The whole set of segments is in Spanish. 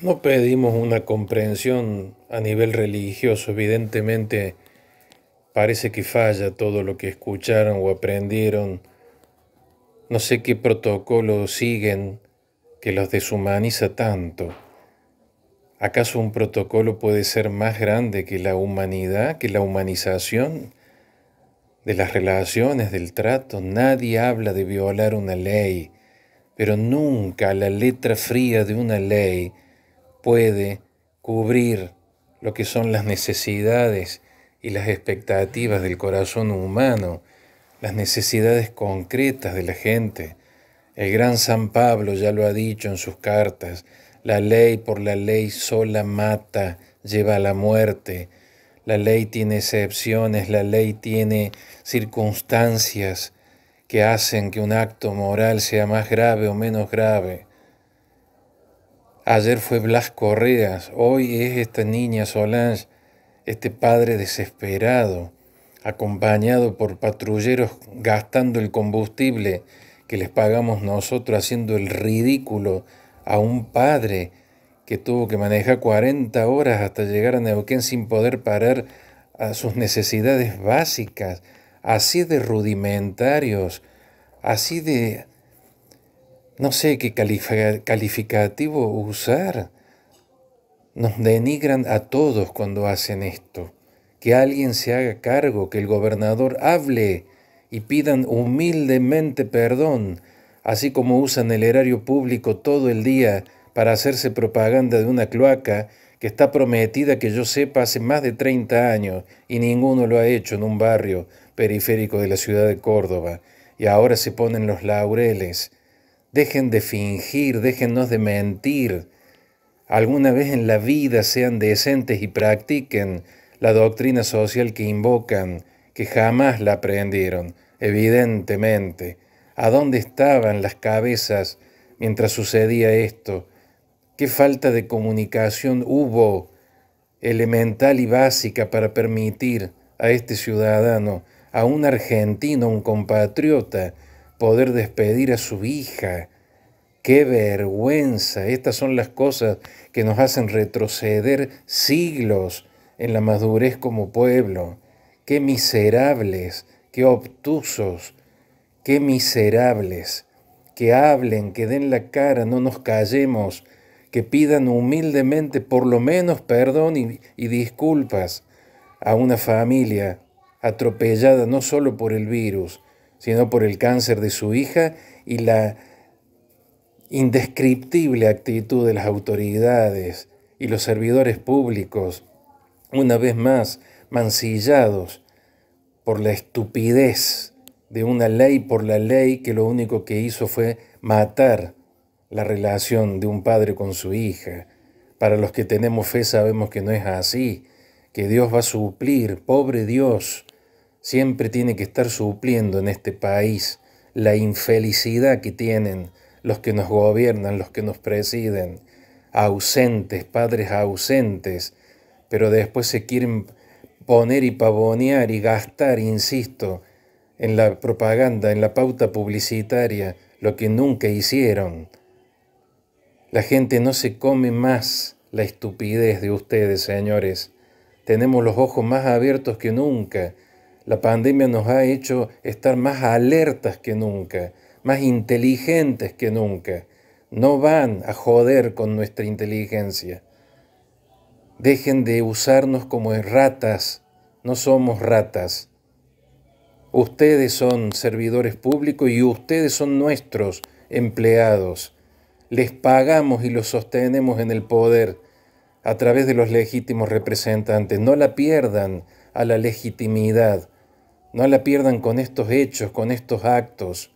No pedimos una comprensión a nivel religioso, evidentemente parece que falla todo lo que escucharon o aprendieron. No sé qué protocolo siguen que los deshumaniza tanto. ¿Acaso un protocolo puede ser más grande que la humanidad, que la humanización de las relaciones, del trato? Nadie habla de violar una ley, pero nunca la letra fría de una ley puede cubrir lo que son las necesidades y las expectativas del corazón humano, las necesidades concretas de la gente. El gran San Pablo ya lo ha dicho en sus cartas, la ley por la ley sola mata, lleva a la muerte. La ley tiene excepciones, la ley tiene circunstancias que hacen que un acto moral sea más grave o menos grave. Ayer fue Blas Correas, hoy es esta niña Solange, este padre desesperado, acompañado por patrulleros gastando el combustible que les pagamos nosotros haciendo el ridículo a un padre que tuvo que manejar 40 horas hasta llegar a Neuquén sin poder parar a sus necesidades básicas, así de rudimentarios, así de no sé qué calificativo usar. Nos denigran a todos cuando hacen esto. Que alguien se haga cargo, que el gobernador hable y pidan humildemente perdón, así como usan el erario público todo el día para hacerse propaganda de una cloaca que está prometida que yo sepa hace más de 30 años y ninguno lo ha hecho en un barrio periférico de la ciudad de Córdoba. Y ahora se ponen los laureles Dejen de fingir, déjennos de mentir. Alguna vez en la vida sean decentes y practiquen la doctrina social que invocan, que jamás la aprendieron, evidentemente. ¿A dónde estaban las cabezas mientras sucedía esto? ¿Qué falta de comunicación hubo elemental y básica para permitir a este ciudadano, a un argentino, un compatriota, poder despedir a su hija. Qué vergüenza. Estas son las cosas que nos hacen retroceder siglos en la madurez como pueblo. Qué miserables, qué obtusos, qué miserables. Que hablen, que den la cara, no nos callemos, que pidan humildemente por lo menos perdón y, disculpas a una familia atropellada no solo por el virus, sino por el cáncer de su hija y la indescriptible actitud de las autoridades y los servidores públicos, una vez más mancillados por la estupidez de una ley por la ley que lo único que hizo fue matar la relación de un padre con su hija. Para los que tenemos fe sabemos que no es así, que Dios va a suplir, pobre Dios, siempre tiene que estar supliendo en este país la infelicidad que tienen los que nos gobiernan, los que nos presiden, ausentes, padres ausentes, pero después se quieren poner y pavonear y gastar, insisto, en la propaganda, en la pauta publicitaria, lo que nunca hicieron. La gente no se come más la estupidez de ustedes, señores. Tenemos los ojos más abiertos que nunca la pandemia nos ha hecho estar más alertas que nunca, más inteligentes que nunca. No van a joder con nuestra inteligencia. Dejen de usarnos como ratas. No somos ratas. Ustedes son servidores públicos y ustedes son nuestros empleados. Les pagamos y los sostenemos en el poder a través de los legítimos representantes. No la pierdan a la legitimidad. No la pierdan con estos hechos, con estos actos.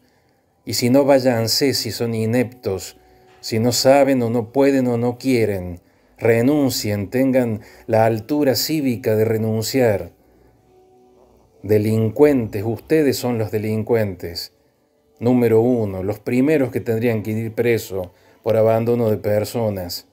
Y si no váyanse si son ineptos, si no saben o no pueden o no quieren, renuncien, tengan la altura cívica de renunciar. Delincuentes, ustedes son los delincuentes. Número uno, los primeros que tendrían que ir preso por abandono de personas.